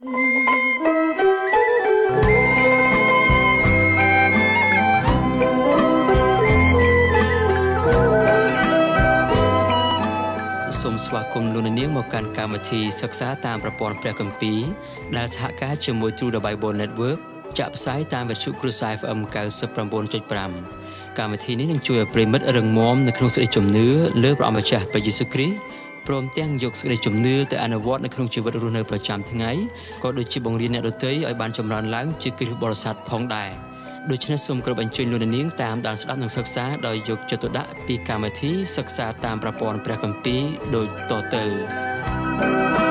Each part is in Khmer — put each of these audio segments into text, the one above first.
សូមស្វាគមន៍លោកនាងមកកាន់កម្មវិធីសិក្សាតាមប្រព័ន្ធព្រះគម្ពីរដែលសហការជាមួយ True Bible Network ចាក់ផ្សាយតាមវិទ្យុគ្រួសារ FM 99.5កម្មវិធីនេះនឹងជួយឲ្យប្រិមិត្តរឹងមាំនៅក្នុងសេចក្តីជំនឿលើព្រះអម្ចាស់ព្រះយេស៊ូវគ្រីស្ទព្រមទាំងយកសេចក្តីជំនឿទៅអនុវត្តនៅក្នុងជីវិតរស់នៅប្រចាំថ្ងៃក៏ដូចជាបង្រៀនអ្នកដទៃឲ្យបានចម្រើនឡើងជាគ្រិស្តបរិស័ទផងដែរដូច្នេះសូមគោរពអញ្ជើញលោកនាងតាមដានស្ដាប់និងសិក្សាដោយយកចិត្តទុកដាក់ពីកម្មវិធីសិក្សាតាមប្រព័ន្ធព្រះគម្ពីរដូចតទៅ thank you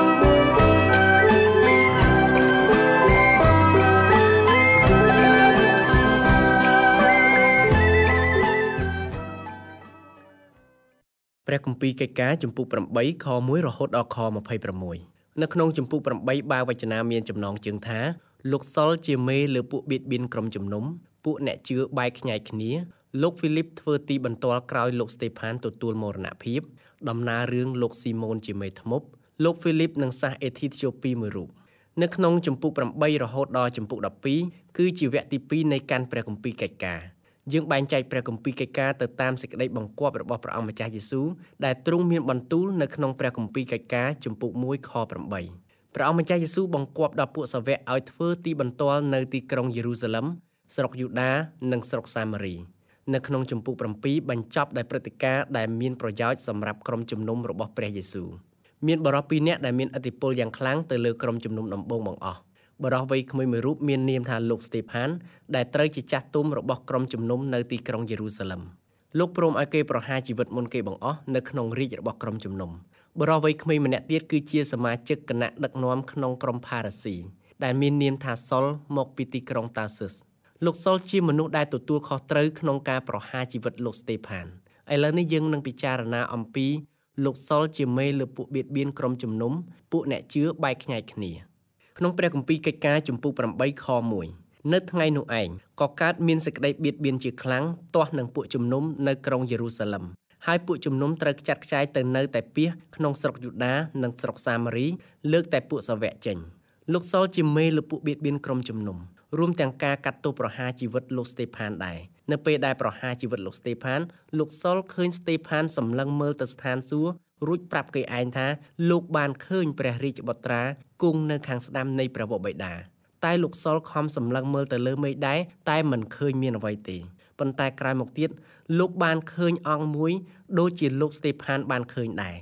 ព្រះគម្ពីរកិច្ចការចំពុក8ខ1រហូតដល់ខ26នៅក្នុង ចំពុក8បាវវចនាមានចំណងជើងថាលោកសុលជាមេលើពួកបៀតបៀនក្រុមជំនុំពួកអ្នកជឿបែកខ្ញែកគ្នាលោកហ្វីលីបធ្វើទីបន្ទាល់ក្រោយលោកស្តេផានទទួលមរណភាពដំណើររឿងលោកស៊ីម៉ូនជាមេធ្មប់លោកហ្វីលីបនិងសាសអេធីតេពីមួយរូបនៅក្នុងចម្ពោះ8រហូតដល់ចម្ពោះ12គឺជាវគ្គទី2នៃការព្រះគម្ពីរកិច្ចការយើងបែងចែកព្រះគម្ពីរកិច្ចការទៅតាមសេចក្តីបង្គាប់របស់ព្រះអង្គម្ចាស់យេស៊ូវដែលទ្រង់មានបន្ទូលនៅក្នុងព្រះគម្ពីរកិច្ចការជំពូក1ខ8ព្រះអង្គម្ចាស់យេស៊ូវបង្គាប់ដល់ពួកសាវកឲ្យធ្វើទីបន្ទាល់នៅទីក្រុងយេរូសាឡឹមស្រុកយូដានិងស្រុកសាម៉ារី នៅក្នុងជំពូក7បញ្ចប់ដោយព្រឹត្តិការណ៍ដែលមានប្រយោជន៍សម្រាប់ក្រុមជំនុំរបស់ព្រះយេស៊ូវមានបរិបពីរនាក់ដែលមានឥទ្ធិពលយ៉ាងខ្លាំងទៅលើក្រុមជំនុំដំបូងបង្អស់បរិះវ័យក្មួយមួយរូបមាននាមថាលោកស្តេផាន ដែលត្រូវជាចាស់ទុំរបស់ក្រុមជំនុំនៅទីក្រុងយេរូសាឡឹមលោកព្រមឲ្យគេប្រហារជីវិតមុនគេបង្អស់នៅក្នុងរាជរបស់ក្រុមជំនុំបរិះវ័យក្មួយម្នាក់ទៀតគឺជាសមាជិកគណៈដឹកនាំក្នុងក្រុមផារ៉ាស៊ីដែលមាននាមថាសុលមកពីទីក្រុងតាសឹសលោកសុលជាមនុស្សដែលទទួលខុសត្រូវក្នុងការប្រហារជីវិតលោកស្តេផានឥឡូវនេះយើងនឹងពិចារណាអំពី លោកសុលជាមេលើពួកបៀតបៀនក្រុមជំនុំពួកអ្នកជឿបែកខ្ញែកគ្នា។ក្នុងព្រះគម្ពីរកិច្ចការជំពូក8ខ1នៅថ្ងៃនោះឯងក៏កើតមានសេចក្តីបៀតបៀនជាខ្លាំងទាស់នឹងពួកជំនុំនៅក្រុងយេរូសាឡិមហើយពួកជំនុំត្រូវចាត់ខ្ចាយទៅនៅតែពីសក្នុងស្រុកយូដានិងស្រុកសាម៉ារី លើកតែពួកសាវកចេញលោកសល់ជាមេលើពួកបៀតបៀនក្រុមជំនុំរួមទាំងការកាត់ទោសប្រហារជីវិតលោកស្តេផានដែរនៅពេលដែលប្រហារជីវិតលោកស្តេផាន លោកសល់ឃើញស្តេផានសម្លឹងមើលទៅស្ថានសួគ៌រួចប្រាប់គេឯងថាលោកបានឃើញព្រះរាជបុត្រា គង់នៅខាងស្ដាំនៃព្រះវរបិតាតែលោកសុលខំសម្លឹងមើលទៅលើមេដែរតែមិនឃើញមានអ្វីទេប៉ុន្តែក្រោយមកទៀតលោក បានឃើញអង្គមួយ ដូចជាលោកស្តេផាន បានឃើញដែរ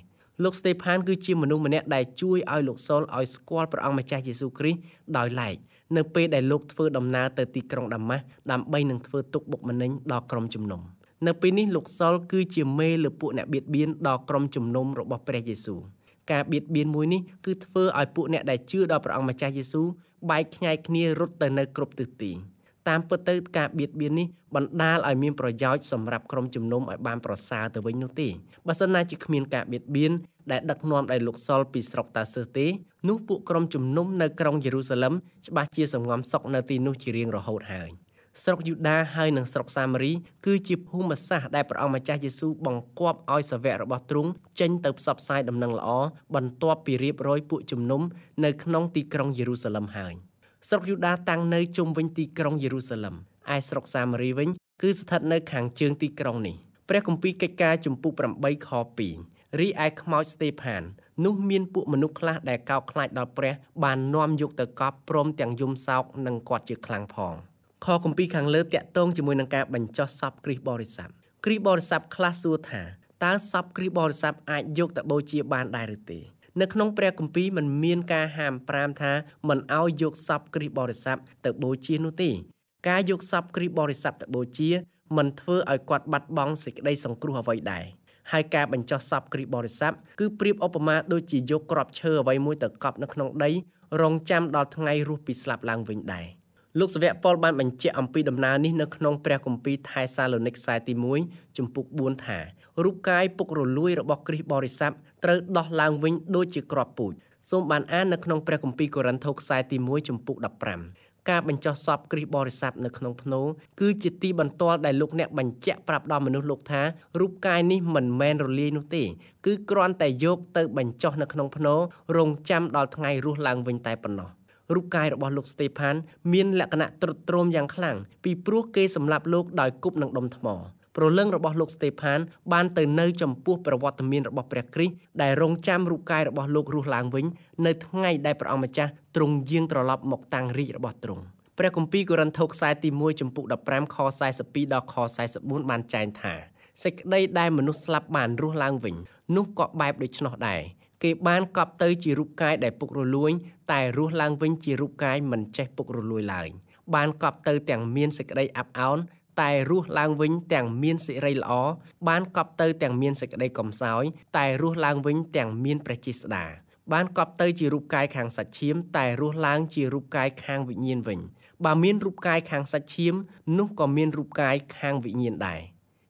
លោកស្តេផាន គឺជាមនុស្សម្នាក់ដែលជួយឲ្យលោកសុលឲ្យស្គាល់ព្រះអង្គម្ចាស់យេស៊ូគ្រីស្ទដោយឡែកនៅពេលដែលលោកធ្វើដំណើរទៅទីក្រុងដាម៉ាស់ដើម្បីនឹងធ្វើទុកបុកម្នេញដល់ក្រុមជំនុំ។នៅពេលនេះលោកសុលគឺជាមេលើពួកអ្នកបៀតបៀនដល់ក្រុមជំនុំរបស់ព្រះយេស៊ូវការបៀតបៀនមួយនេះគឺធ្វើឲ្យពួកអ្នកដែលជឿដល់ព្រះអង្គម្ចាស់យេស៊ូវបែកខ្ញែកគ្នារត់ទៅនៅគ្រប់ទិសទីតាមពិតទៅការបៀតបៀននេះបណ្ដាលឲ្យមានប្រយោជន៍សម្រាប់ក្រុមជំនុំឲ្យបានប្រសើរទៅវិញនោះទេបើសិនណាជាគ្មានការបៀតបៀនដែលដឹកនាំដោយលោកសុលពីស្រុកតាសឺទេនោះពួកក្រុមជំនុំនៅក្រុងយេរូសាឡឹមច្បាស់ជាសងំសុកនៅទីនោះជារៀងរហូតហើយ។ស្រុកយូដាហើយនិងស្រុកសាម៉ារី គឺជាភូមិសាស្ត្រដែលព្រះអង្គម្ចាស់យេស៊ូវបង្គាប់ឲ្យសាវករបស់ទ្រង់ចេញទៅផ្សព្វផ្សាយដំណឹងល្អបន្ទាប់ពីរៀបរយពួកជំនុំនៅក្នុងទីក្រុងយេរូសាឡឹមហើយស្រុកយូដាតាំងនៅជុំវិញទីក្រុងយេរូសាឡឹមឯស្រុកសាម៉ារីវិញ គឺស្ថិតនៅខាងជើងទីក្រុងនេះព្រះគម្ពីរកិច្ចការជំពូក8ខ2រីឯខ្មោចស្តេផាននោះមានពួកមនុស្សខ្លះដែលកោកខ្លាចដល់ព្រះ បាននាំយកទៅកប់ព្រមទាំងយំសោកនិងគាត់ជាខ្លាំងផង។ខគម្ពីរខាងលើតាក់ទងជាមួយនឹងការបញ្ចុះសពគ្រីស្ទបរិស័ទគ្រីស្ទបរិស័ទខ្លះសួរថាតើសពគ្រីស្ទបរិស័ទអាចយកទៅបូជាបានដែរឬទេ នៅក្នុងព្រះគម្ពីរมันមានការហាមប្រាមថាមិនឲ្យយកសពគ្រីស្ទបរិស័ទទៅបូជានោះទេការយកសពគ្រីស្ទបរិស័ទទៅបូជាมันធ្វើឲ្យគាត់បាត់បង់សេចក្តីសង្គ្រោះអ្វីដែរហើយការបញ្ចុះសពគ្រីបរិស័ទគឺប្រៀបឧបមាដូចជាយកក្របឈើអ្វីមួយទៅកប់នៅក្នុងដីរងចាំដល់ថ្ងៃរស់ពីស្លាប់ឡើងវិញដែរលោកសាវកប៉ុលបានបញ្ជាក់អំពីដំណើរនេះនៅក្នុងព្រះគម្ពីរថៃសាឡូនីកខ្សែទី1ជំពូក4ថារូបកាយពុករលួយរបស់គ្រីស្ទបរិស័ទត្រូវដោះឡើងវិញ ដូចជាគ្រាប់ពូជសូមបានអាននៅក្នុងព្រះគម្ពីរកូរិនថូសខ្សែទី1ជំពូក15ការបញ្ចុះសពគ្រីស្ទបរិស័ទនៅក្នុងភ្នូគឺជាទីបន្ទាល់ដែលលោកអ្នកបញ្ជាក់ប្រាប់ដល់មនុស្សលោកថា រូបកាយនេះមិនមែនរលាយនោះទេគឺគ្រាន់តែយកទៅ បញ្ចុះនៅក្នុងភ្នូរងចាំដល់ថ្ងៃរស់ឡើងវិញតែប៉ុណ្ណោះរូបកាយរបស់លោកស្តេផានមានលក្ខណៈទ្រុឌទ្រោមយ៉ាងខ្លាំងពីព្រោះគេសម្លាប់លោកដោយគប់នឹងដុំថ្មប្រលឹងរបស់លោកស្តេផាន បានទៅនៅចំពោះប្រវត្តិមានរបស់ព្រះគ្រីស្ទដែលរងចាំរូបកាយរបស់លោករស់ឡើងវិញនៅថ្ងៃដែលព្រះអង្គម្ចាស់ទ្រង់យាងត្រឡប់មកតាំងរាជរបស់ទ្រង់ព្រះគម្ពីរកូរិនថូខ្សែទី1ចំពុក15ខ42ដល់ខ44បានចែងថាសេចក្តីដែលមនុស្សស្លាប់បានរស់ឡើងវិញនោះក៏បែបដូច្នោះដែរគេបានកប់ទៅជារូបកាយដែលពុករលួយតែរស់ឡើងវិញជារូបកាយមិនចេះពុករលួយឡើយបានកប់ទៅទាំងមានសេចក្តីអាប់អោនតែរស់ឡើងវិញទាំងមានសេរីល្អបានកប់ទៅទាំងមានសេចក្តីកំសោយតែរស់ឡើងវិញទាំងមានព្រះចេស្តាបានកប់ទៅជារូបកាយខាងសាច់ឈាមតែរស់ឡើងជារូបកាយខាងវិញ្ញាណវិញបើមានរូបកាយខាងសាច់ឈាមនោះក៏មានរូបកាយខាងវិញ្ញាណដែរ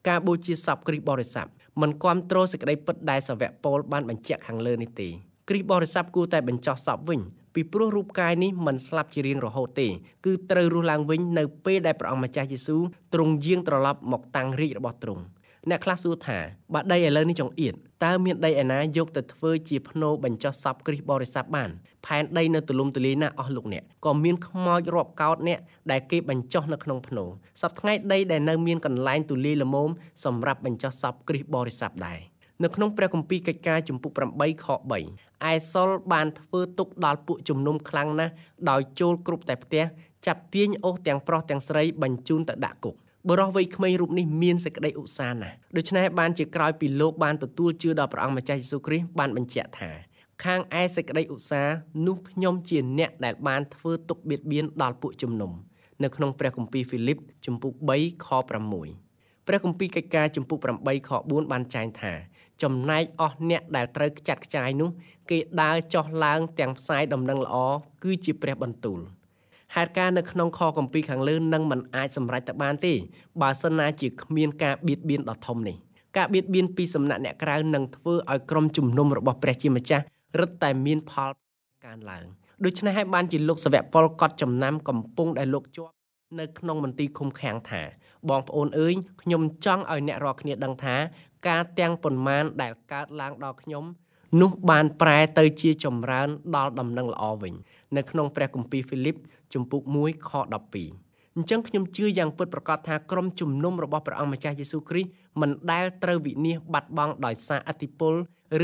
ការបូជាសពគ្រីស្ទបរិស័ទមិនគ្រប់គ្រងសេចក្តីពិតដែលសាវកពលបានបញ្ជាក់ខាងលើនេះទេគ្រីស្ទបរិស័ទគួរតែបញ្ចោះសពវិញពីព្រោះរូបកាយនេះមិនស្លាប់ជារៀងរហូតទេគឺត្រូវរស់ឡើងវិញនៅ ពេលដែលព្រះអង្គម្ចាស់យេស៊ូវទ្រង់យាងត្រឡប់មកតាំងរាជរបស់ទ្រង់។អ្នកខ្លះសួរថាបើដីឥឡូវនេះចង្អៀតតើមានដីឯណាយកទៅធ្វើជាភ្នោបញ្ចុះសពគ្រីស្ទបរិស័ទបានផែនដីនៅទូលំទូលាយណាស់អស់លោកអ្នកក៏មានខ្មោចរាប់កោតអ្នកដែលគេបញ្ចុះនៅក្នុងភ្នោសប្តាហ៍ដីដែលនៅមានកន្លែងទូលាយល្មមសម្រាប់បញ្ចុះសពគ្រីស្ទបរិស័ទដែរនៅក្នុងព្រះគម្ពីរកិច្ចការជំពូក8ខ3អេសុលបានធ្វើទុកដល់ពួកជំនុំខ្លាំងណាស់ដោយចូលគ្រប់តែផ្ទះចាប់ទាញអូសទាំងប្រុសទាំងស្រីបញ្ជូនទៅដាក់គុកបុរសវ័យក្មេងរូបនេះមានសេចក្តីឧស្សាហ៍ណាស់ដូច្នេះបានជាក្រោយពីលោកបានទទួលជឿដល់ព្រះអង្គម្ចាស់យេស៊ូវគ្រីស្ទបានបញ្ជាក់ថាខាងឯសេចក្តីឧស្សាហ៍នោះខ្ញុំជាអ្នកដែលបានធ្វើទុកបៀតបៀនដល់ពួកជំនុំនៅក្នុងព្រះគម្ពីរហ្វីលីបជំពូក3ខ6ព្រះគម្ពីរកិច្ចការជំពូក8ខ4បានចែងថា ចំណែកអស់អ្នកដែលត្រូវខ្ចាត់ខ្ចាយនោះគេដើរចុះឡើងទាំងផ្សាយដំណឹងល្អគឺជាព្រះបន្ទូល។ហេតុការណ៍នៅក្នុងខកំពីខាងលើនឹងមិនអាចសម្រេចទៅបានទេបើសិនណាជាគ្មានការបៀតបៀនដ៏ធំនេះការបៀតបៀនពីសំណាក់អ្នកក្រៅនឹងធ្វើឲ្យក្រុមជំនុំរបស់ព្រះជាម្ចាស់រឹតតែមានផលកើនឡើងដូច្នេះហើយបានជាលោកសាវកពលកត់ចំណាំកំពុងដែលលោកជាប់នៅក្នុងមន្ទីរឃុំឃាំងថាបងប្អូនអើយខ្ញុំចង់ឲ្យអ្នករាល់គ្នាដឹងថា ការទាំងប៉ុន្មានដែលកើតឡើងដល់ខ្ញុំនោះបាន ប្រែ ទៅជា ចម្រើនដល់ដំណឹងល្អវិញនៅក្នុង ព្រះគម្ពីរហ្វីលីបជំពូក1ខ12អញ្ចឹងខ្ញុំជឿយ៉ាងពិតប្រាកដថាក្រុមជំនុំរបស់ព្រះអង្គម្ចាស់យេស៊ូវគ្រីស្ទមិនដែលត្រូវវិនាសបាត់បង់ដោយសារអធិពល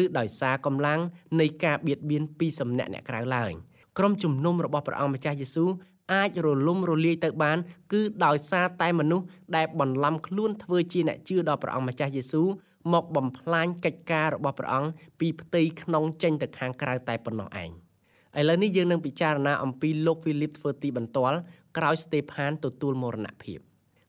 ឬដោយសារកម្លាំងនៃការបៀតបៀនពីសំណាក់អ្នកក្រៅឡើយ។ក្រុមជំនុំរបស់ព្រះអង្គម្ចាស់យេស៊ូវអាចរលំរលាយទៅបានគឺដោយសារតែមនុស្សដែលបន្លំខ្លួនធ្វើជាអ្នកជឿដល់ព្រះអង្គម្ចាស់យេស៊ូវមកបំផ្លាញកិច្ចការរបស់ព្រះអង្គពីផ្ទៃក្នុងចេញទៅខាងក្រៅតែប៉ុណ្ណោះឯងឥឡូវនេះយើងនឹងពិចារណាអំពីលោកវីលីបធ្វើទីបន្ទាល់ក្រោយស្តេផានទទួលមរណភាព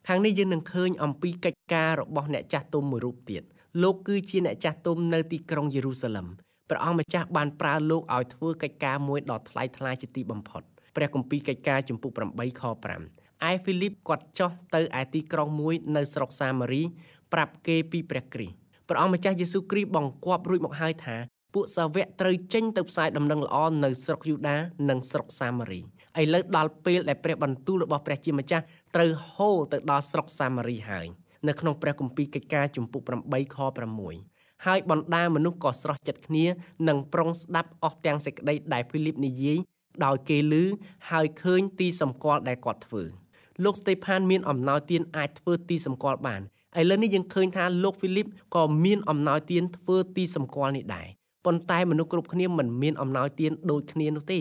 ខាងនេះយើងនឹងឃើញអំពីកិច្ចការរបស់អ្នកចាស់ទុំមួយរូបទៀតលោកគឺជាអ្នកចាស់ទុំនៅទីក្រុងយេរូសាឡិមព្រះអង្គម្ចាស់បានប្រើលោកឲ្យធ្វើកិច្ចការមួយដ៏ថ្លៃថ្លាជាទីបំផុតព្រះគម្ពីរកិច្ចការចំពុក8ខ5ឯហ្វីលីបគាត់ចុះទៅឯទីក្រុងមួយនៅស្រុកសាម៉ារីប្រាប់គេពីព្រះគ្រីស្ទព្រះអង្គម្ចាស់យេស៊ូគ្រីស្ទបង្គាប់រួចមកហើយថាពួកសាវកត្រូវចេញទៅផ្សាយដំណឹងល្អនៅស្រុកយូដានិងស្រុកសាម៉ារីឥឡូវដល់ពេលដែលព្រះបន្ទូលរបស់ព្រះជាម្ចាស់ត្រូវហូរទៅដល់ស្រុកសាម៉ារីហើយនៅក្នុងព្រះគម្ពីរកិច្ចការចំពុក8ខ6ហើយបណ្ដាមនុស្សក៏ស្រស់ចិត្តគ្នានិងប្រុងស្ដាប់អស់ទាំងសេចក្តីដែលហ្វីលីបនិយាយដោយ គេឮហើយឃើញទីសម្គាល់ដែលគាត់ធ្វើ លោកស្តេផានមានអំណោយទានអាចធ្វើទីសម្គាល់បានឥឡូវនេះយើងឃើញថាលោកហ្វីលីបក៏មានអំណោយទានធ្វើទីសម្គាល់នេះដែរប៉ុន្តែមនុស្សគ្រប់គ្នាមិនមានអំណោយទានដូចគ្នានោះទេ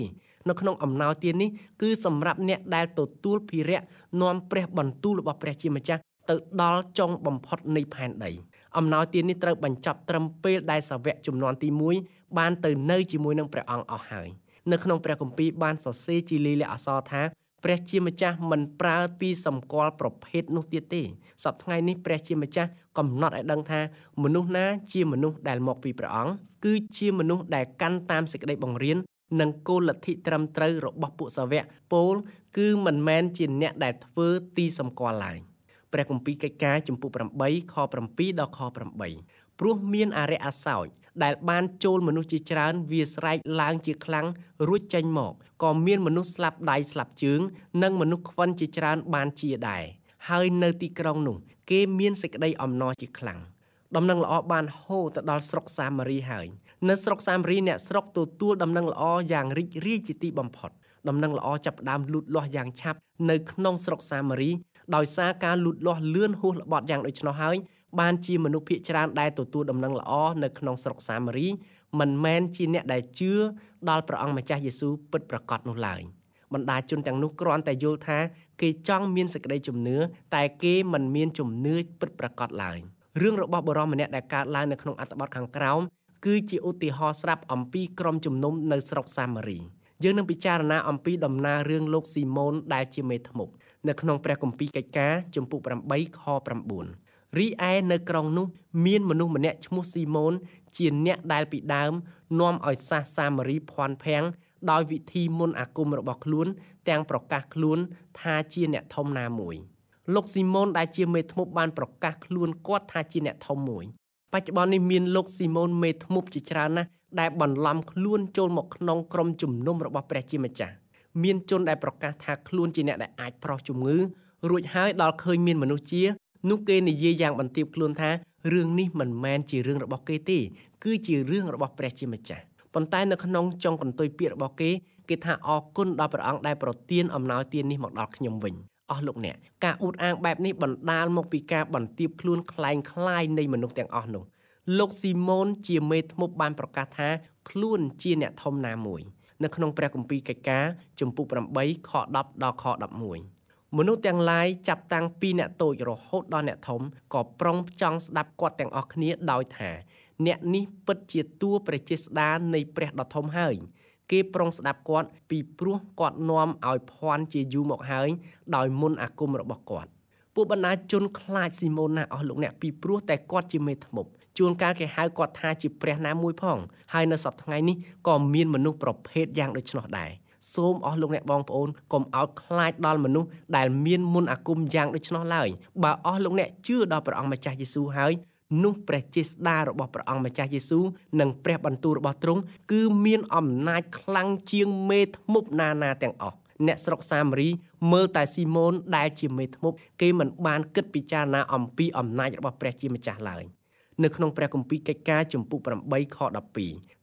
នៅក្នុងអំណោយទាននេះគឺសម្រាប់អ្នកដែលទទួលភារៈនាំព្រះបន្ទូលរបស់ព្រះ ជាម្ចាស់ទៅ ដល់ចុងបំផុតនៃផែនដីអំណោយទាននេះត្រូវបញ្ចប់ត្រឹមពេលដែលសាវកចំនួនទី1បានទៅនៅជាមួយនឹងព្រះអង្គអស់ហើយនៅក្នុងព្រះគម្ពីរបានសរសេរជាលិលាអសរថាព្រះជាម្ចាស់មិនប្រើទីសម្គាល់ប្រភេទនោះទៀតទេសប្តាហ៍ថ្ងៃនេះព្រះជាម្ចាស់កំណត់ឲ្យដឹងថាមនុស្សណាជាមនុស្សដែលមកពីព្រះអង្គគឺជាមនុស្សដែលកាន់តាមសេចក្តីបង្រៀននិងគោលលទ្ធិត្រឹមត្រូវរបស់ពួកសាវកពោលគឺមិនមែនជាអ្នកដែលធ្វើទីសម្គាល់ឡើយ។ព្រះគម្ពីរកិច្ចការចំពុ8ខ7ដល់ខ8ព្រោះមានអរិយអសោចដែលបានចូលមនុស្សជាច្រើនវាស្រែកឡើងជាខ្លាំងរួចចេញមកក៏មានមនុស្សស្លាប់ដៃស្លាប់ជើង និងមនុស្សខ្វិនជាច្រើន បានជាដែរហើយនៅទីក្រុងនោះគេមានសេចក្តីអំណរជាខ្លាំងដំណឹងល្អបានហូរទៅដល់ស្រុកសាម៉ារីហើយនៅស្រុកសាម៉ារីអ្នកស្រុកទទួលដំណឹងល្អយ៉ាងរីករាយជាទីបំផុត ដំណឹងល្អចាប់ផ្ដើមលូតលាស់យ៉ាងឆាប់ នៅក្នុងស្រុកសាម៉ារីដោយសារការលូតលាស់លឿនហួសល្បត់យ៉ាងដូច្នោះហើយបានជាមនុស្សភាគច្រើនដែលទទួលដំណឹងល្អនៅក្នុងស្រុកសាម៉ារីមិនមែនជាអ្នកដែលជឿដល់ព្រះអង្គម្ចាស់យេស៊ូវពិតប្រាកដនោះឡើយបណ្ដាជនទាំងនោះគ្រាន់តែយល់ថាគេចង់មានសេចក្តីជំនឿតែគេមិនមានជំនឿពិតប្រាកដឡើយរឿងរបស់បរិមម្នាក់ដែលកើតឡើងនៅក្នុងអត្ថបទខាងក្រោមគឺជាឧទាហរណ៍ស្រាប់អំពីក្រុមជំនុំនៅស្រុកសាម៉ារីយើងនឹងពិចារណាអំពីដំណើររឿងលោកស៊ីម៉ូនដែលជាមេធ្មប់នៅក្នុងព្រះគម្ពីរកិច្ចការជំពូក8ខ9រីឯនៅក្រុងនោះមានមនុស្សម្នាក់ឈ្មោះស៊ីម៉ូន ជាអ្នកដែលពីដើមនាំឲ្យសាសសាមារីភ័ន្តភាំងដោយវិធីមន្តអាគមរបស់ខ្លួនទាំងប្រកាសខ្លួនថាជាអ្នកធំណាមួយលោកស៊ីម៉ូនដែលជាមេធ្មប់បានប្រកាសខ្លួនគាត់ថាជាអ្នកធំមួយបច្ចុប្បន្ននេះមានលោកស៊ីម៉ូនមេធ្មប់ជាច្រើនណាស់ដែលបន្លំខ្លួនចូលមកក្នុងក្រុមជំនុំរបស់ព្រះជាម្ចាស់មានជនដែលប្រកាសថាខ្លួនជាអ្នកដែលអាចប្រោះជំងឺរួចហើយដល់ឃើញមានមនុស្សជា នោះគេនិយាយយ៉ាងបន្ទាបខ្លួន ថារឿងនេះមិនមែនជារឿងរបស់គេទេគឺជារឿងរបស់ព្រះជាម្ចាស់ប៉ុន្តែនៅក្នុងចុងកន្ទុយពាក្យរបស់គេគេថាអរគុណដល់ព្រះអង្គដែលប្រទានអំណោយទាននេះមកដល់ខ្ញុំវិញអស់លោកអ្នកការអួតអាងបែបនេះបណ្ដាលមកពីការបន្ទាបខ្លួនคล้ายคล้ายនៃមនុស្សទាំងអស់នោះលោកស៊ីម៉ូនជាមេធ្មប់បានប្រកាសថាខ្លួនជា អ្នកធំណាមួយនៅក្នុង ព្រះគម្ពីរកិច្ចការជំពូក8ខ10ដល់ខ11មនុស្សទាំងឡាយចាប់តាំងពីអ្នកតូចរហូតដល់អ្នកធំក៏ប្រុងចង់ស្ដាប់គាត់ទាំងអស់គ្នាដោយថា អ្នកនេះពិតជាតួព្រះចេស្តានៃព្រះដ៏ធំហើយ គេប្រុងស្ដាប់គាត់ពីព្រោះគាត់នាំឲ្យភ័ន្តជាយូរមកហើយដោយមុន អាគមរបស់គាត់ ពួកបណ្ដាជនខ្លាចស៊ីម៉ូនណាស់អស់លោកអ្នកពីព្រោះតែគាត់ជាមេធ្មប់ជួនកាលគេហៅគាត់ថាជាព្រះណាមួយផងហើយនៅសប្តាហ៍ថ្ងៃនេះក៏មានមនុស្សប្រភេទយ៉ាងដូច្នោះដែរសូមអស់លោកអ្នកបងប្អូនកុំអោតខ្លាចដល់មនុស្សដែលមានមុនអាគមយ៉ាងដូច្នោះឡើយបើអស់លោកអ្នកជឿដល់ព្រះអង្គម្ចាស់យេស៊ូវហើយនោះព្រះចេស្តារបស់ព្រះអង្គម្ចាស់យេស៊ូវនិងព្រះបន្ទូលរបស់ទ្រង់គឺមានអំណាចខ្លាំងជាងមេធ្មប់ណាណាទាំងអស់អ្នកស្រុកសាម៉ារីមើលតែស៊ីម៉ូនដែលជាមេធ្មប់គេមិនបានគិតពិចារណាអំពីអំណាចរបស់ព្រះជាម្ចាស់ឡើយ។នៅក្នុងព្រះគម្ពីរកិច្ចការចំពុក8ខ12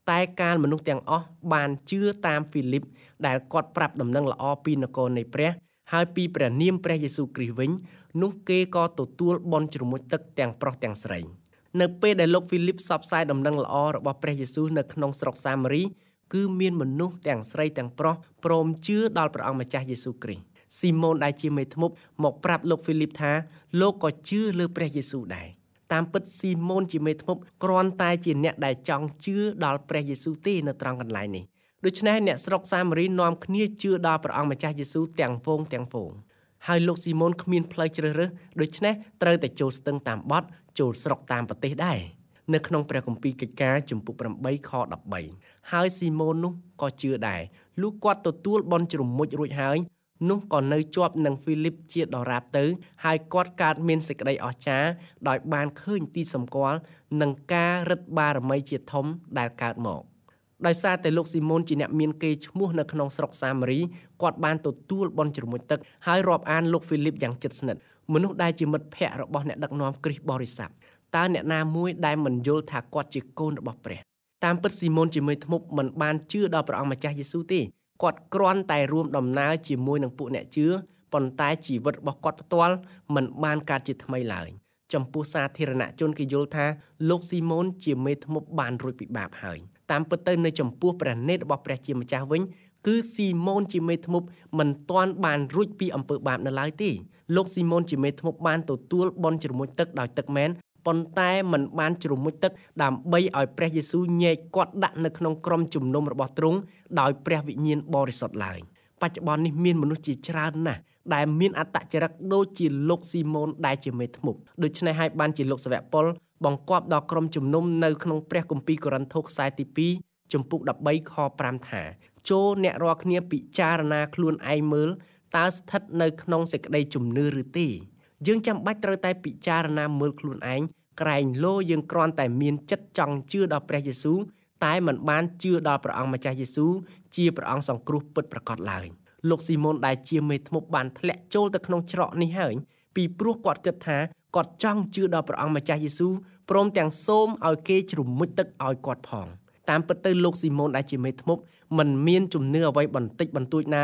តែការមនុស្សទាំងអស់បានជឿតាមហ្វីលីបដែលគាត់ប្រាប់ដំណឹងល្អពីនគរនៃព្រះ ហើយពីព្រះនាមព្រះយេស៊ូវគ្រីស្ទវិញនោះគេក៏ទទួលបន់ជ្រមុជទឹកទាំងប្រុសទាំងស្រី នៅពេលដែលលោកហ្វីលីបផ្សព្វផ្សាយដំណឹងល្អរបស់ព្រះយេស៊ូវនៅក្នុងស្រុកសាម៉ារីគឺមានមនុស្សទាំងស្រីទាំងប្រុសព្រមជឿដល់ព្រះអង្គម្ចាស់យេស៊ូវគ្រីស្ទស៊ីម៉ូនដែលជាមេធ្មប់មកប្រាប់លោកហ្វីលីបថាលោកក៏ជឿលើព្រះយេស៊ូវដែរតាមពិតស៊ីម៉ូនជាមេធ្មប់គ្រាន់តែជា អ្នកដែលចង់ជឿដល់ព្រះយេស៊ូវទេនៅត្រង់កន្លែងនេះដូច្នេះអ្នកស្រុកសាម៉ារីនាំគ្នាជឿដល់ព្រះអង្គម្ចាស់យេស៊ូវទាំងវងទាំងវងហើយលោកស៊ីម៉ូនគ្មានផ្លូវជ្រើសរើសដូច្នេះត្រូវតែចូលស្ទឹងតាមបត់ចូលស្រុកតាមប្រទេសដែរនៅក្នុងព្រះគម្ពីរកិច្ចការជំពូក8ខ13ហើយស៊ីម៉ូននោះក៏ជឿដែរលុះគាត់ទទួល បន់ជ្រមុជរួចហើយនោះក៏នៅជាប់នឹងហ្វីលីបជាដរាបទៅហើយគាត់កើតមានសេចក្តីអស្ចារ្យដោយបានឃើញទីសម្គាល់នឹងការរឹតបារមីជាធំដែលកើតមកដោយសារតែលោកស៊ីម៉ូនជាអ្នកមានគេឈ្មោះនៅក្នុងស្រុកសាមារីគាត់បានទទួលបនជ្រមុជទឹកហើយរាប់អានលោកហ្វីលីបយ៉ាងជិតស្និទ្ធមនុស្សដែលជាមិត្តភ័ក្តិរបស់អ្នកដឹកនាំគ្រីស្ទបរិស័ទតើអ្នកណាមួយដែលមិនយល់ថាគាត់ជាកូនរបស់ព្រះតាមពិតស៊ីម៉ូនជាមេធ្មប់មិនបានជឿដល់ព្រះអង្គម្ចាស់យេស៊ូវទេគាត់គ្រាន់តែរួមដំណើរជាមួយនឹងពួកអ្នកជឿប៉ុន្តែជីវិតរបស់គាត់ផ្ទាល់មិនបានកើតជាថ្មីឡើយចំពោះសាធារណជនគេយល់ថាលោកស៊ីម៉ូនជាមេធ្មប់បានរួចពីបាបហើយតាមពិតទៅនៅចំពោះព្រះនេតរបស់ព្រះជាម្ចាស់វិញគឺស៊ីម៉ូនជាមេធ្មប់មិនទាន់បានរួចពីអំពើបាបនៅឡើយទេលោកស៊ីម៉ូនជាមេធ្មប់បានទទួលបន់ជ្រមុជទឹកដោយទឹកមែនប៉ុន្តែมันបានជ្រមុជទឹកដើម្បីឲ្យព្រះយេស៊ូវញែកគាត់ដាក់នៅក្នុងក្រុមជំនុំរបស់ទ្រង់ដោយព្រះវិញ្ញាណបរិសុទ្ធឡើយបច្ចុប្បន្ននេះមានមនុស្សជាច្រើនណាស់ដែលមានអត្តចរិតដូចជាលោកស៊ីម៉ូនដែលជាមេធ្មប់ដូច្នេះហើយបានជាលោកសាវកពល បង្គាប់ដល់ក្រុមជំនុំនៅក្នុងព្រះគម្ពីរកូរិនថូសខ្សែទី2ចំពុក13ខ5ថាចូលអ្នករាល់គ្នាពិចារណា ខ្លួនឯងមើលតើស្ថិតនៅក្នុង សេចក្តីជំនឿឬទេយើងចាំបាច់ត្រូវតែពិចារណាមើលខ្លួនឯងក្រែងលោយើងគ្រាន់តែមានចិត្តចង់ជឿដល់ព្រះយេស៊ូវតែមិនបានជឿដល់ព្រះអង្គម្ចាស់យេស៊ូវជាព្រះអង្គសង្គ្រោះពិតប្រាកដឡើយលោកស៊ីម៉ូនដែលជាមេធ្មប់បានធ្លាក់ចូលទៅក្នុងច្រកនេះហើយ ពីព្រោះគាត់គិតថាគាត់ចង់ជឿដល់ព្រះអង្គម្ចាស់យេស៊ូវព្រមទាំងសូមឲ្យគេជ្រមុជទឹកឲ្យគាត់ផងតាមពិតទៅលោកស៊ីម៉ូនដែលជាមេធ្មប់មិនមានជំនឿអ្វីបន្តិចបន្តួចណា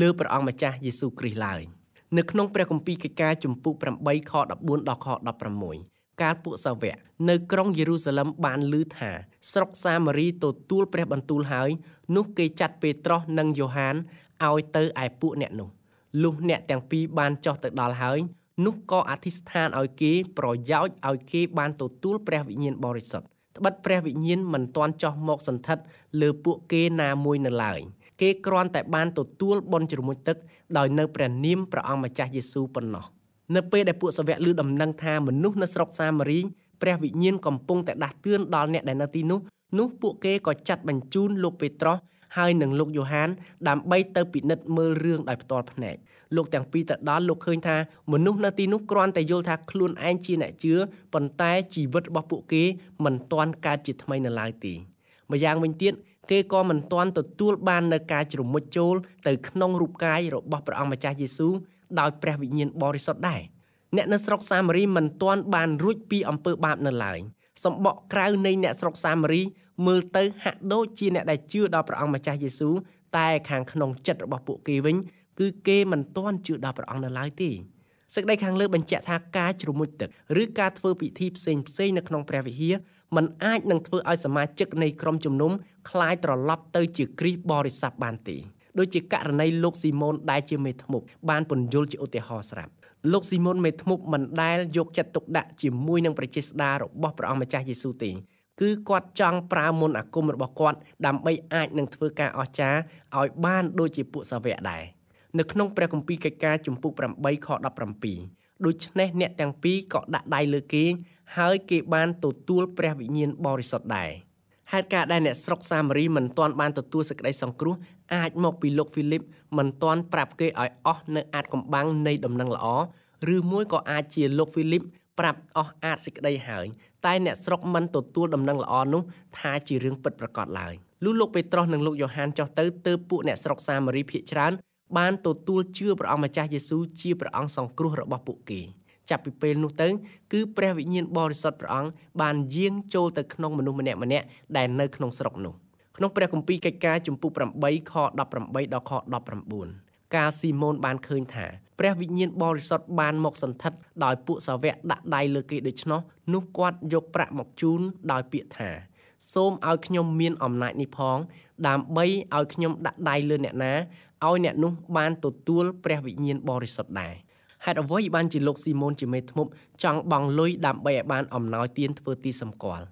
លើព្រះអង្គម្ចាស់យេស៊ូវគ្រីស្ទឡើយ។នៅក្នុងព្រះគម្ពីរកិច្ចការជំពូក8ខ14ដល់ខ16កាលពួកសាវកនៅក្រុងយេរូសាឡិមបានឮថាស្រុកសាម៉ារីទទួលព្រះបន្ទូលហើយ នោះគេចាត់ពេត្រុសនិងយ៉ូហានឲ្យទៅឯពួកអ្នកនោះលុះអ្នកទាំងពីរបានចុះទៅដល់ហើយនោះក៏អធិស្ឋានឲ្យគេប្រយោជន៍ឲ្យគេបានទទួលព្រះវិញ្ញាណបរិសុទ្ធត្បិតព្រះវិញ្ញាណមិនទាន់ចុះមកសន្ធិដ្ឋលើពួកគេណាមួយនៅឡើយ។គេគ្រាន់តែបានទទួលបុណ្យជ្រមុជទឹកដោយនៅព្រះនាមព្រះអង្គម្ចាស់យេស៊ូវប៉ុណ្ណោះនៅពេលដែលពួកសាវកឮដំណឹងថាមនុស្សនៅស្រុកសាម៉ារីព្រះវិញ្ញាណកំពុងតែដាស់តឿនដល់អ្នកដែលនៅទីនោះនោះពួកគេក៏ចាត់បញ្ជូនលោកពេត្រុសហើយនិងលោកយ៉ូហានដើម្បីទៅពិនិត្យមើលរឿងដោយផ្ទាល់ភ្នែកលោកទាំងពីរទៅដល់លោកឃើញថាមនុស្សនៅទីនោះគ្រាន់តែយល់ថាខ្លួនឯងជាអ្នកជឿប៉ុន្តែជីវិតរបស់ពួកគេមិនទាន់កើតជាថ្មីនៅឡើយទេម្យ៉ាងវិញទៀតគេក៏មិនទាន់ទទួលបាននូវការជ្រមុជចូលទៅក្នុងរូបកាយរបស់ព្រះអង្គម្ចាស់យេស៊ូវដោយព្រះវិញ្ញាណបរិសុទ្ធដែរអ្នកនៅស្រុកសាម៉ារីមិនទាន់បានរួចពីអំពើបាបនៅឡើយសម្បកក្រៅនៃអ្នកស្រុកសាម៉ារីមើលទៅហាក់ដូចជាអ្នកដែលជឿដល់ព្រះអង្គម្ចាស់យេស៊ូវតែខាងក្នុងចិត្តរបស់ពួកគេវិញគឺគេមិនទាន់ជឿដល់ព្រះអង្គនៅឡើយទេសេចក្តីខាងលើបញ្ជាក់ថាការជ្រមុជទឹកឬការធ្វើពិធីផ្សេងផ្សេងនៅក្នុងព្រះវិហារมันអាចនឹងធ្វើឲ្យសមាជិកនៃក្រុមជំនុំคลายត្រឡប់ទៅជាគ្រីស្ទបរិស័ទបានទេដូចជាករណីលោកស៊ីម៉ូនដែលជាមេធ្មប់បានពន្យល់ជាឧទាហរណ៍ស្រាប់លោកស៊ីម៉ូនមេធ្មប់មិនដែលយកចិត្តទុកដាក់ជាមួយនឹងប្រជាស្ដាររបស់ព្រះអង្គម្ចាស់យេស៊ូទេគឺគាត់ចង់ប្រើមន្តអាគមរបស់គាត់ដើម្បីអាចនឹងធ្វើការអស្ចារ្យឲ្យបានដូចជាពួកសាវកដែរ។នៅក្នុងព្រះគម្ពីរកិច្ចការជំពូក8ខ17ដូច្នេះអ្នកទាំងពីរក៏ដាក់ដៃលើគេហើយគេបានទទួល ព្រះវិញ្ញាណបរិសុទ្ធដែរហេតុការដែលអ្នកស្រុកសាម៉ារីមិនទាន់បានទទួលសេចក្តីសង្គ្រោះអាចមកពីលោកហ្វីលីបមិនទាន់ប្រាប់គេឲ្យអស់នៅ អាចកំបាំងនៃដំណឹងល្អឬមួយក៏អាចជាលោកហ្វីលីបប្រាប់អស់អាចសេចក្តីហើយតែអ្នកស្រុកមិនទទួលដំណឹង ល្អនោះថាជារឿងពិតប្រាកដឡើយលុះលោកពេត្រុសនិងលោកយ៉ូហានចុះទៅទើបពួកអ្នកស្រុកសាម៉ារីភៀកច្រើនបានទទួលជឿព្រះអង្គម្ចាស់យេស៊ូវជាព្រះអង្គសង្គ្រោះរបស់ពួកគេ ចាប់ពីពេលនោះទៅគឺព្រះវិញ្ញាណបរិសុទ្ធព្រះអង្គបានយាងចូលទៅក្នុងមនុស្សម្នាក់ម្នាក់ដែលនៅក្នុងស្រុកនោះក្នុង ព្រះគម្ពីរកិច្ចការជំពូក8ខ18ដល់ខ19កាលស៊ីម៉ូនបានឃើញថាព្រះវិញ្ញាណបរិសុទ្ធបានមកសន្ធិដ្ឋដោយពួកសាវកដាក់ដៃលើគេដូច្នោះនោះគាត់យកប្រាក់មកជូនដោយពាក្យថា សូមឲ្យខ្ញុំមានអំណាចនេះផង ដើម្បីឲ្យខ្ញុំដាក់ដៃលើអ្នកណាឲ្យអ្នកនោះបានទទួលព្រះវិញ្ញាណបរិសុទ្ធដែរហេតុអ្វីបានជាលោកស៊ីម៉ូនជាមេធ្មប់ចង់បង់លុយដើម្បីឲ្យបានអំណោយទានធ្វើទីសម្គាល់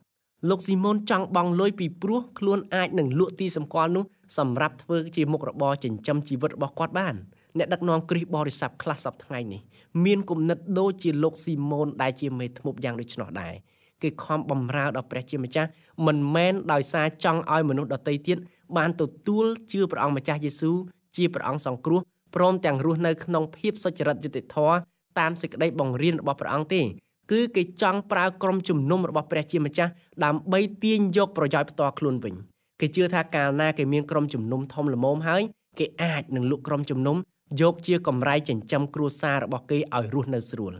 លោកស៊ីម៉ូនចង់បង់លុយពីព្រោះខ្លួនអាចនឹងលក់ទីសម្គាល់នោះសម្រាប់ធ្វើជាមុខរបរចិញ្ចឹមជីវិតរបស់គាត់បានអ្នកដឹកនាំគ្រីស្ទបរិស័ទខ្លះសប្ថ្ងៃនេះមានគុណិតដូចជាលោកស៊ីម៉ូនដែលជាមេធ្មប់យ៉ាងដូច្នោះដែរគេខំបំរើដល់ព្រះជាម្ចាស់មិនមែនដោយសារចង់ឲ្យមនុស្សដទៃទៀតបានទទួលជឿព្រះអង្គម្ចាស់យេស៊ូវជាព្រះអង្គសង្គ្រោះព្រមទាំងរស់នៅក្នុងភាពសុចរិតយុត្តិធម៌តាមសេចក្តីបង្រៀនរបស់ព្រះអង្គទេ គឺគេចង់ប្រើក្រុមជំនុំរបស់ព្រះជាម្ចាស់ដើម្បីទាញយកប្រយោជន៍ផ្ទាល់ខ្លួនវិញ គេជឿថាកាលណាគេមានក្រុមជំនុំធំល្មមហើយគេអាចនឹងលក់ក្រុមជំនុំយកជាកម្រៃចិញ្ចឹមគ្រួសាររបស់គេឲ្យរស់នៅស្រួល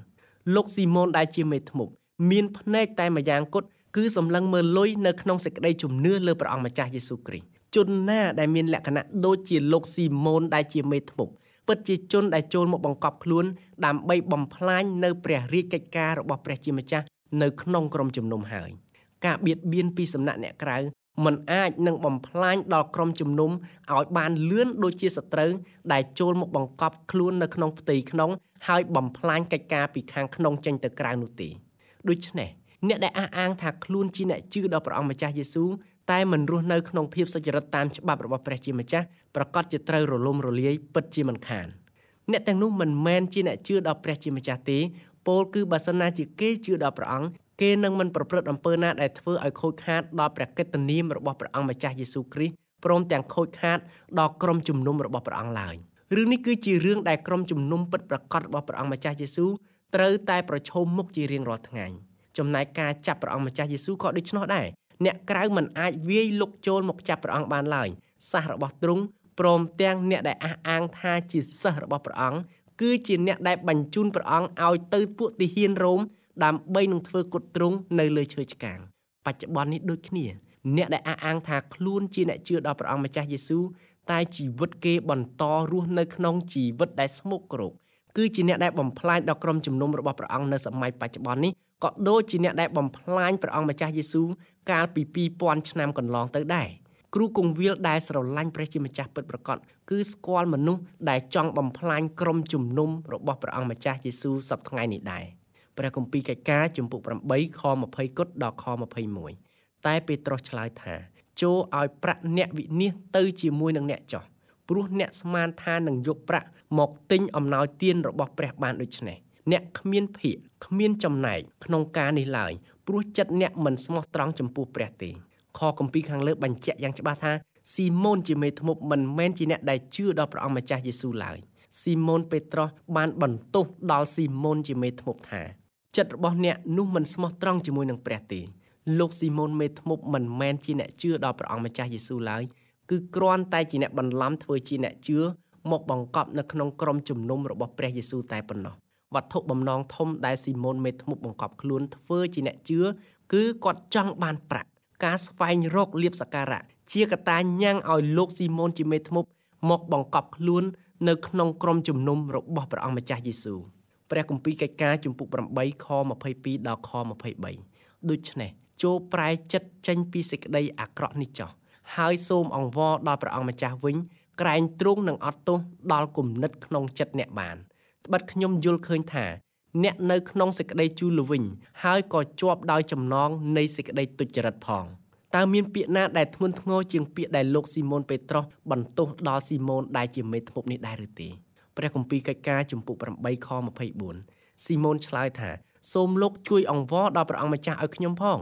លោកស៊ីម៉ូនដែលជាមេធ្មប់មានភ្នែកតែម្យ៉ាងគត់គឺសម្លឹងមើលលុយនៅក្នុងសេចក្តីជំនឿលើព្រះអង្គម្ចាស់យេស៊ូវគ្រីស្ទជនណាដែលមានលក្ខណៈដូចជាលោកស៊ីម៉ូនដែលជាមេធ្មប់ពិតជាជនដែលចូលមកបង្កប់ខ្លួន ដើម្បីបំផ្លាញនៅព្រះរាជកិច្ចការរបស់ ព្រះជាម្ចាស់នៅក្នុងក្រុមជំនុំហើយ ការបៀតបៀនពីសំណាក់អ្នកក្រៅมันអាចនឹងបំផ្លាញដល់ក្រុមជំនុំឲ្យបានលឿនដូចជាសត្រូវដែលចូលមកបង្កប់ខ្លួននៅក្នុងផ្ទៃក្នុងហើយបំផ្លាញកិច្ចការពីខាងក្នុងចេញទៅក្រៅនោះទេដូច្នេះអ្នកដែលអះអាងថាខ្លួនជាអ្នកជឿដល់ព្រះអង្គម្ចាស់យេស៊ូវតែមិនរស់នៅក្នុងភាពសុចរិតតាមច្បាប់របស់ព្រះជាម្ចាស់ប្រកាសជាត្រូវរលំរលាយពិតជាមិនខានអ្នកទាំងនោះមិនមែនជាអ្នកជឿដល់ព្រះជាម្ចាស់ទេពោលគឺបើសិនណាជាគេជឿដល់ព្រះអង្គគេនឹងមិនប្រព្រឹត្តអំពើណាដែលធ្វើឲ្យខូចខាតដល់ព្រះកិត្តិនាមរបស់ព្រះអង្គម្ចាស់យេស៊ូវគ្រីស្ទព្រមទាំងខូចខាតដល់ក្រុមជំនុំរបស់ព្រះអង្គឡើយរឿងនេះគឺជារឿងដែលក្រុមជំនុំពិតប្រាកដរបស់ព្រះអង្គម្ចាស់យេស៊ូវត្រូវតែប្រឈមមុខជារៀងរាល់ថ្ងៃ។ចំណែកការចាប់ព្រះអង្គម្ចាស់យេស៊ូវក៏ដូច្នោះដែរអ្នកក្រៅមិនអាចវាយលុកចូលមកចាប់ព្រះអង្គបានឡើយសាសរបស់ទ្រង់ព្រមទាំងអ្នកដែលអះអាងថាជាសិស្សរបស់ព្រះអង្គគឺជាអ្នកដែលបញ្ជូនព្រះអង្គឲ្យទៅពួកទាហានរ៉ូមដើម្បីនឹងធ្វើគុតទ្រង់នៅលើឈើឆ្កាង បច្ចុប្បន្ននេះដូចគ្នាអ្នកដែលអះអាងថាខ្លួនជាអ្នកជឿដល់ព្រះអង្គម្ចាស់យេស៊ូវតែជីវិតគេបន្តរស់នៅក្នុងជីវិតដែលស្មុគគ្រោកគឺជាអ្នកដែលបំផ្លាញដល់ក្រុមជំនុំរបស់ព្រះអង្គនៅសម័យបច្ចុប្បន្ននេះក៏ដូចជាអ្នកដែលបំផ្លាញព្រះអង្គម្ចាស់យេស៊ូវកាលពី2000ឆ្នាំកន្លងទៅដែរគ្រូគង្វាលដែលស្រឡាញ់ព្រះជាម្ចាស់ពិតប្រាកដគឺស្គាល់មនុស្សដែលចង់បំផ្លាញក្រុមជំនុំរបស់ព្រះអង្គម្ចាស់យេស៊ូវសពថ្ងៃនេះដែរព្រះគម្ពីរកិច្ចការជំពូក8ខ20គត់ដល់ខ21តែពេត្រុសឆ្លើយថា ចូលឲ្យប្រាក់អ្នកវិនិច្ឆ័យទៅជាមួយនឹងអ្នកចោះព្រោះអ្នកស្មានថានឹងយកប្រាក់មកទិញអំណោយទានរបស់ព្រះ បានដូច្នេះអ្នកគ្មានភាកគ្មានចំណែកក្នុងការនេះឡើយព្រោះចិត្តអ្នកមិនស្មោះត្រង់ចំពោះព្រះទេខគម្ពីរខាងលើបញ្ជាក់យ៉ាងច្បាស់ថាស៊ីម៉ូនជាមេធ្មប់មិនមែនជាអ្នកដែលជឿដល់ព្រះអង្គម្ចាស់យេស៊ូឡើយស៊ីម៉ូនពេត្រុសបានបន្ទោសដល់ស៊ីម៉ូនជាមេធ្មប់ថា ចិត្តរបស់អ្នកនោះមិនស្មោះត្រង់ជាមួយនឹងព្រះទេលោកស៊ីម៉ូនមេធ្មប់មិនមែនជាអ្នកជឿដល់ព្រះអង្គម្ចាស់យេស៊ូឡើយគឺគ្រាន់តែជាអ្នកបន្លំធ្វើជាអ្នកជឿមកបង្កប់នៅក្នុងក្រុមជំនុំរបស់ព្រះយេស៊ូតែប៉ុណ្ណោះវត្ថុបំណងធំដែលស៊ីម៉ូនមេធ្មប់បង្កប់ខ្លួនធ្វើជាអ្នកជឿគឺគាត់ចង់បានប្រាក់ការស្វែងរកលៀបសការៈជាកត្តាញ៉ាំងឲ្យលោកស៊ីម៉ូនជាមេធ្មប់មកបង្កប់ខ្លួននៅក្នុងក្រុមជំនុំរបស់ព្រះអង្គម្ចាស់យេស៊ូវព្រះគម្ពីរកិច្ចការជំពូក8ខ22ដល់ខ23ដូច្នេះចូលប្រែចិត្តចេញពីសេចក្តីអាក្រក់នេះចោះហើយសូមអង្វរដល់ព្រះអង្គម្ចាស់វិញ ក្រែងទ្រង់នឹងអត់ទោសដល់គុណិតក្នុងចិត្តអ្នកបាន។ត្បិតខ្ញុំយល់ឃើញថា អ្នកនៅក្នុងសេចក្តីជូលវិញហើយក៏ជាប់ដោយចំណងនៃសេចក្តីទុច្ចរិតផងតើមានពាក្យណាដែលធ្ងន់ធ្ងរជាងពាក្យដែលលោកស៊ីម៉ូនពេត្រុសបន្ទោសដល់ស៊ីម៉ូនដែលជាមេធ្មប់នេះដែរឬទេព្រះគម្ពីរកិច្ចការជំពូក8ខ24ស៊ីម៉ូនឆ្លើយថាសូមលោកជួយអង្វរដល់ព្រះអង្គម្ចាស់ឲ្យខ្ញុំផង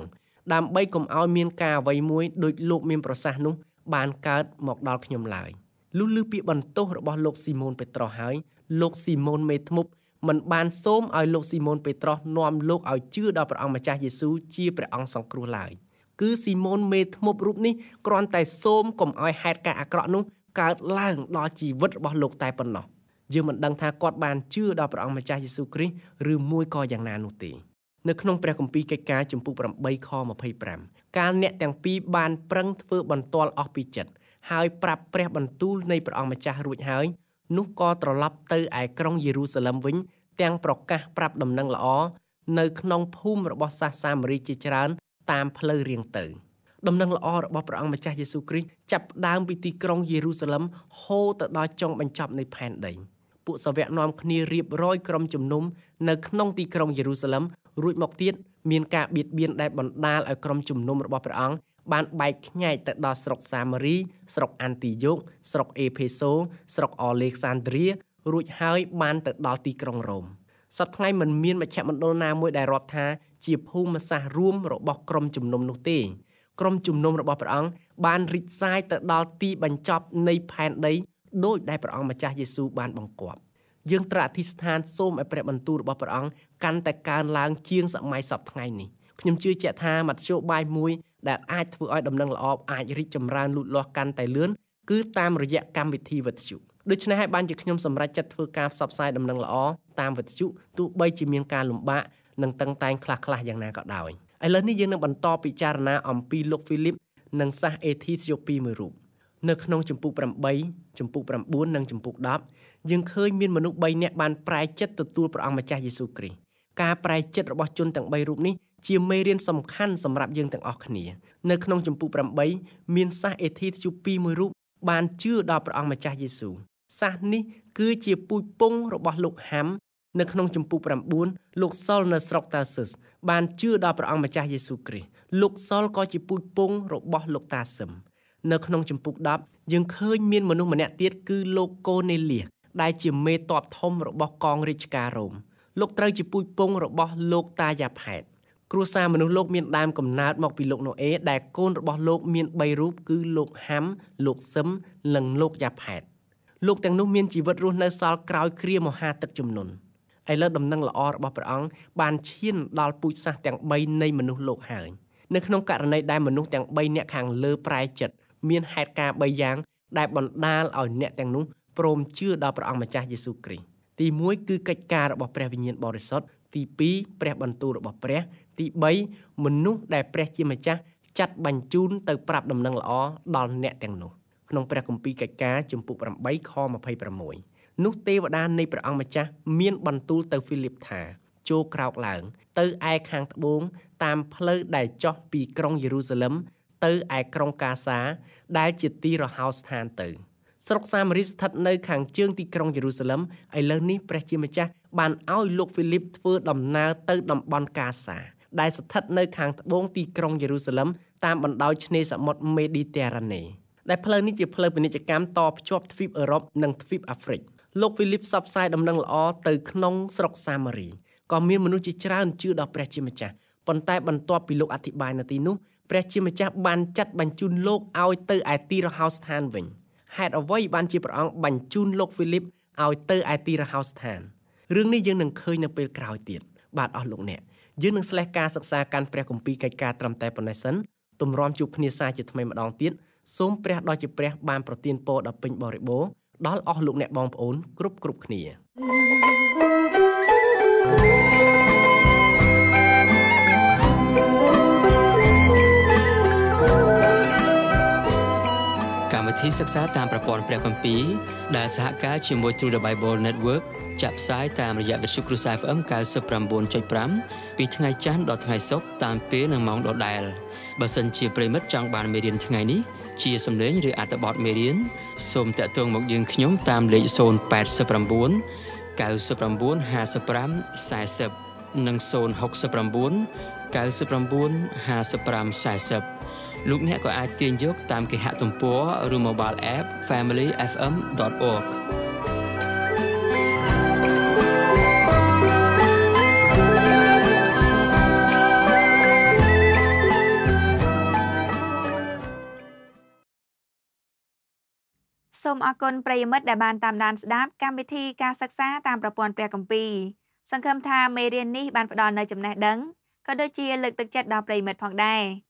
ដើម្បីកុំឲ្យមានការអ្វីមួយដូចលោកមានប្រសាសន៍នោះបានកើតមកដល់ខ្ញុំឡើយ។លុះឮពាក្យបន្ទោសរបស់លោកស៊ីម៉ូនពេត្រុសហើយលោកស៊ីម៉ូនមេធ្មប់មិនបានសូមឲ្យលោកស៊ីម៉ូនពេត្រុសនាំលោកឲ្យជឿដល់ព្រះអង្គម្ចាស់យេស៊ូវជាព្រះអង្គសង្គ្រោះឡើយគឺស៊ីម៉ូនមេធ្មប់រូបនេះគ្រាន់តែ សូមកុំឲ្យហេតុការណ៍អាក្រក់នោះកើតឡើងដល់ជីវិតរបស់លោកតែប៉ុណ្ណោះយើងមិនដឹងថាគាត់បានជឿដល់ព្រះអង្គម្ចាស់យេស៊ូវគ្រីស្ទឬមួយក៏យ៉ាងណានោះទេនៅក្នុងព្រះគម្ពីរកិច្ចការជំពូក8ខ25កាលអ្នកទាំងពីរបានប្រឹងធ្វើបន្ទាល់អស់ពីចិត្តហើយប្រាប់ព្រះបន្ទូលនៃព្រះអង្គម្ចាស់រួចហើយនោះក៏ត្រឡប់ទៅឯក្រុងយេរូសាឡឹមវិញ ទាំងប្រកាសប្រាប់ដំណឹងល្អនៅក្នុងភូមិរបស់សាសសាមារីជាច្រើនតាមផ្លូវរៀងទៅ ដំណឹងល្អរបស់ព្រះអង្គម្ចាស់យេស៊ូវគ្រីស្ទចាប់ផ្ដើមពីទីក្រុងយេរូសាឡឹមហូរទៅដល់ចុងបញ្ចប់នៃផែនដី។ពួកសាវកនាំគ្នារៀបរយក្រុមជំនុំនៅក្នុងទីក្រុងយេរូសាឡឹមរួចមកទៀតមានការបៀតបៀនដែលបណ្ដាលឲ្យក្រុមជំនុំរបស់ព្រះអង្គបានបែកខ្ញែកទៅដល់ស្រុកសាម៉ារី ស្រុកអាន់ទីយ៉ូកស្រុកអេផេសូស្រុកអេឡេសាន់ដ្រីរួចហើយ បានទៅដល់ទីក្រុងរ៉ូមសប្តាហ៍មិនមានមជ្ឈមណ្ឌលណាមួយដែលរាប់ថាជាភូមិសាស្ត្ររួមរបស់ក្រុមជំនុំនោះទេ ក្រុមជំនុំរបស់ព្រះអង្គបានរីកសាយ ទៅដល់ទីបញ្ចប់នៃផែនដីដោយដែលព្រះអង្គម្ចាស់យេស៊ូវបានបង្គាប់យើងត្រាអធិស្ឋានសូមឲ្យព្រះបន្ទូលរបស់ព្រះអង្គកាន់តែកើនឡើង ជាង សម័យសពថ្ងៃនេះខ្ញុំជឿជាក់ថាមធ្យោបាយមួយដែលអាចធ្វើឲ្យដំណឹងល្អអាចរីកចម្រើនលូតលាស់កាន់តែលឿនគឺតាមរយៈកម្មវិធីវិទ្យុដូច្នេះហើយបានជាខ្ញុំសម្រេចចិត្តធ្វើការផ្សព្វផ្សាយដំណឹងល្អតាមវិទ្យុទោះបីជាមានការលំបាកនិងតឹងតែងខ្លះៗយ៉ាងណាក៏ដោយឥឡូវនេះយើងនឹងបន្តពិចារណាអំពីលោកហ្វីលីបនិងសាសអេធីស្យូពីមួយរូបនៅក្នុងចម្ពោះ8ចម្ពោះ9និងចម្ពោះ10យើងឃើញមានមនុស្ស3នាក់បានប្រែចិត្តទទួលព្រះអង្គម្ចាស់យេស៊ូវគ្រីស្ទការប្រែចិត្តរបស់ជនទាំង3រូបនេះជាមេរៀនសំខាន់សម្រាប់យើងទាំងអស់គ្នា នៅក្នុងចម្ពោះ8មានសាសអេធីធ្យូពីមួយរូបបានជឿដល់ព្រះអង្គម្ចាស់យេស៊ូវសាសនេះ គឺជាពូជពងរបស់លោកហាំនៅក្នុងចម្ពោះ9លោកសុលនៅស្រុកតាសិសបានជឿដល់ព្រះអង្គម្ចាស់យេស៊ូវគ្រីស្ទលោកសុលក៏ជាពូជពងរបស់លោកតាសឹមនៅក្នុងចម្ពុះ10យើងឃើញមានមនុស្សម្នាក់ទៀតគឺលោកកូនេលៀសដែលជាមេតបធំរបស់កងរាជការរ៉ូមលោកត្រូវជាពូជពងរបស់លោកតាយ៉ាផែត គ្រួសារមនុស្សលោកមានដើមកំណើតមកពីលោកណូអេដែលកូនរបស់លោក មាន3រូបគឺលោកហាំលោកសឹមនិងលោកយ៉ាផែតលោកទាំងនោះមានជីវិតរស់នៅ សល់ក្រោយគ្រាមហាទឹកជំនន់ឥឡូវដំណឹងល្អរបស់ព្រះអង្គបានឈាន ដល់ពូជសាសទាំង3នៃមនុស្សលោកហើយនៅក្នុងករណីដែលមនុស្សទាំង3នាក់ខាងលើប្រែចិត្តមានហេតុការណ៍3យ៉ាងដែលបណ្ដាលឲ្យអ្នកទាំងនោះព្រមជឿដល់ព្រះអង្គម្ចាស់យេស៊ូវគ្រីស្ទទី1គឺកិច្ចការរបស់ព្រះវិញ្ញាណបរិសុទ្ធទី2ព្រះបន្ទូលរបស់ព្រះ ទី3មនុស្សដែលព្រះជាម្ចាស់ចាត់បញ្ជូនទៅប្រាប់ដំណឹងល្អដល់អ្នកទាំងនោះ ក្នុងព្រះគម្ពីរកិច្ចការជំពូក8ខ26នោះទេវតានៃព្រះអង្គម្ចាស់មានបន្ទូលទៅហ្វីលីបថាចូលក្រោកឡើងទៅឯខាងត្បូងតាមផ្លូវដែលចុះពីក្រុងយេរូសាឡឹមទៅឯក្រុងកាសាដែលជាទីរហោស្ថានទៅស្រុកសាម៉ារីស្ថិត នៅ ខាងជើងទីក្រុងយេរូសាឡឹមឥឡូវនេះព្រះជាម្ចាស់បានឲ្យលោកហ្វីលីបធ្វើដំណើរទៅតំបន់កាសាដែលស្ថិតនៅខាងត្បូងទីក្រុងយេរូសាឡឹមតាមបណ្ដោយឆ្នេរសមុទ្រមេឌីទែរ៉ាណេដែលផ្លូវនេះជាផ្លូវពាណិជ្ជកម្មតភ្ជាប់ទ្វីបអឺរ៉ុបនិងទ្វីបអាហ្វ្រិកលោកហ្វីលីបផ្សព្វផ្សាយដំណឹងល្អទៅក្នុងស្រុកសាម៉ារីក៏មានមនុស្សជាច្រើនជឿដល់ព្រះជាម្ចាស់ប៉ុន្តែបន្ទាប់ពីលោកអធិប្បាយនៅទីនោះព្រះជាម្ចាស់បានចាត់បញ្ជូនលោកឲ្យទៅឯទីរហោស្ថានវិញហេតុអ្វីបានជាព្រះអង្គបញ្ជូនលោកហ្វីលីបឲ្យទៅឯទីរហោស្ថានរឿងនេះយើងនឹងឃើញនៅពេលក្រោយទៀតបាទអស់លោកអ្នកយើងនឹងស្លេះការសិក្សាកាន់ព្រះគម្ពីរកិច្ចការត្រឹមតែប៉ុណ្ណេះសិនទម្រាំជួបគ្នាសាជាថ្មីម្ដងទៀតសូមព្រះដ៏ជាព្រះបានប្រទានពរដល់ពេញបរិបូរដល់អស់លោកអ្នកបងប្អូនគ្រប់គ្រប់គ្នា thank you ធីសិក្សាតាមប្រព័ន្ធព្រះគម្ពីរដែលសហការជាមួយ True the Bible Network ចាក់ផ្សាយតាមរយៈវិទ្យុគ្រូសា FM 99.5ពីថ្ងៃច័ន្ទដល់ថ្ងៃศุក្រតាមពេលនិងម៉ោងដដែលបើសិនជាប្រិមិត្តចង់បានមេរៀនថ្ងៃនេះជាសំឡេងឬអត្ថបទមេរៀនសូមតាក់ទងមកយើងខ្ញុំ តាមលេខ089 995540និង069 995540លោកអ្នកក៏អាច ទាញយក តាមគេហទំព័រឬ mobile app familyfm.org សូមអរគុណប្រិយមិត្តដែលបានតាមដានស្ដាប់កម្មវិធី ការសិក្សាតាមប្រព័ន្ធព្រះគម្ពីរសង្ឃឹមថាមេរៀននេះបានផ្ដល់នូវចំណេះដឹងក៏ដូចជា លើកទឹកចិត្តដល់ប្រិយមិត្តផងដែរ។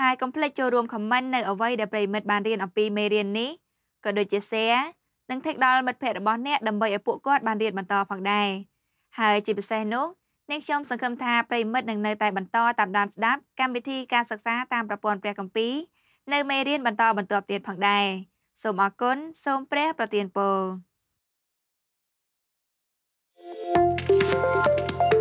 ហើយកុំភ្លេចចូលរួម comment នៅអ្វីដែលប្រិមិត្តបានរៀនអំពីមេរៀននេះក៏ដូចជា share និង tag ដល់មិត្តភ័ក្តិរបស់អ្នកដើម្បីឲ្យពួកគាត់បានរៀនបន្តផងដែរហើយជាពិសេសនោះអ្នកខ្ញុំសង្ឃឹមថាប្រិមិត្តនឹងនៅតែបន្តតាមដានស្ដាប់កម្មវិធីការសិក្សាតាមប្រព័ន្ធព្រះគម្ពីរនៅមេរៀនបន្តបន្ទាប់ទៀតផងដែរសូមអរគុណសូមព្រះប្រទានពរ thank you